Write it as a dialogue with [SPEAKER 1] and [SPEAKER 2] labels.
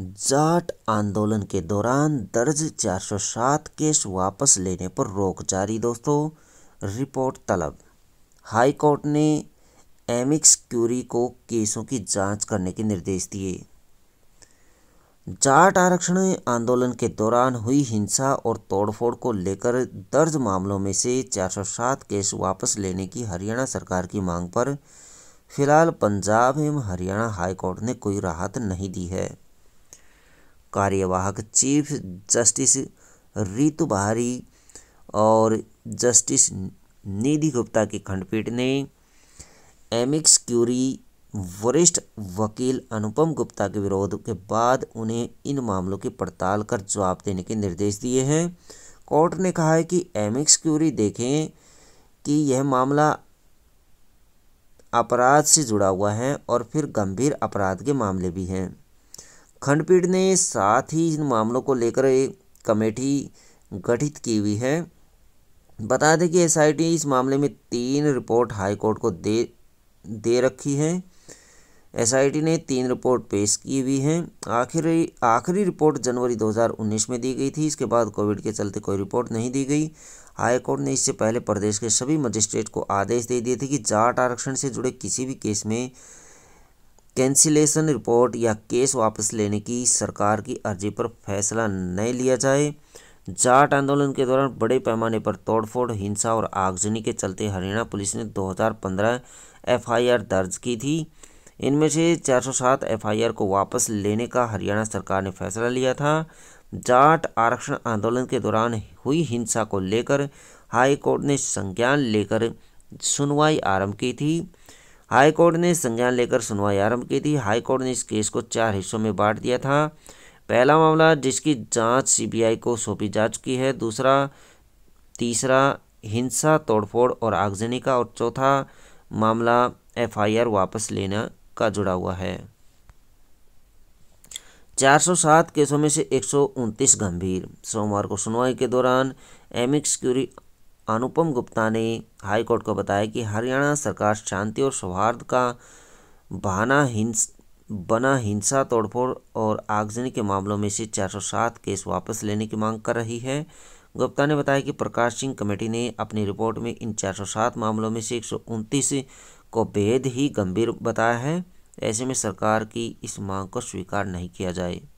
[SPEAKER 1] जाट आंदोलन के दौरान दर्ज 407 केस वापस लेने पर रोक जारी दोस्तों रिपोर्ट तलब हाई कोर्ट ने एमिक्स क्यूरी को केसों की जांच करने के निर्देश दिए जाट आरक्षण आंदोलन के दौरान हुई हिंसा और तोड़फोड़ को लेकर दर्ज मामलों में से 407 केस वापस लेने की हरियाणा सरकार की मांग पर फिलहाल पंजाब एवं हरियाणा हाईकोर्ट ने कोई राहत नहीं दी है कार्यवाहक चीफ जस्टिस रितु बहारी और जस्टिस निधि गुप्ता की खंडपीठ ने एमिक्स क्यूरी वरिष्ठ वकील अनुपम गुप्ता के विरोध के बाद उन्हें इन मामलों की पड़ताल कर जवाब देने के निर्देश दिए हैं कोर्ट ने कहा है कि एमिक्स क्यूरी देखें कि यह मामला अपराध से जुड़ा हुआ है और फिर गंभीर अपराध के मामले भी हैं खंडपीठ ने साथ ही इन मामलों को लेकर एक कमेटी गठित की हुई है बता दें कि एसआईटी इस मामले में तीन रिपोर्ट हाईकोर्ट को दे दे रखी है एसआईटी ने तीन रिपोर्ट पेश की हुई हैं आखिरी आखिरी रिपोर्ट जनवरी 2019 में दी गई थी इसके बाद कोविड के चलते कोई रिपोर्ट नहीं दी गई हाईकोर्ट ने इससे पहले प्रदेश के सभी मजिस्ट्रेट को आदेश दे दिए थे कि जाट आरक्षण से जुड़े किसी भी केस में कैंसिलेशन रिपोर्ट या केस वापस लेने की सरकार की अर्जी पर फैसला नहीं लिया जाए जाट आंदोलन के दौरान बड़े पैमाने पर तोड़फोड़ हिंसा और आगजनी के चलते हरियाणा पुलिस ने 2015 एफआईआर दर्ज की थी इनमें से 407 एफआईआर को वापस लेने का हरियाणा सरकार ने फैसला लिया था जाट आरक्षण आंदोलन के दौरान हुई हिंसा को लेकर हाईकोर्ट ने संज्ञान लेकर सुनवाई आरंभ की थी हाई कोर्ट ने संज्ञान लेकर सुनवाई आरंभ की थी हाई कोर्ट ने इस केस को चार हिस्सों में बांट दिया था पहला मामला जिसकी जांच सीबीआई को सौंपी जा चुकी है दूसरा तीसरा हिंसा तोड़फोड़ और आगजनी का और चौथा मामला एफआईआर वापस लेना का जुड़ा हुआ है 407 केसों में से एक गंभीर सोमवार को सुनवाई के दौरान एमिक्स क्यूरी अनुपम गुप्ता ने हाईकोर्ट को बताया कि हरियाणा सरकार शांति और सौहार्द का बहाना हिंस बना हिंसा तोड़फोड़ और आगजनी के मामलों में से 407 केस वापस लेने की मांग कर रही है गुप्ता ने बताया कि प्रकाश सिंह कमेटी ने अपनी रिपोर्ट में इन 407 मामलों में से एक को बेहद ही गंभीर बताया है ऐसे में सरकार की इस मांग को स्वीकार नहीं किया जाए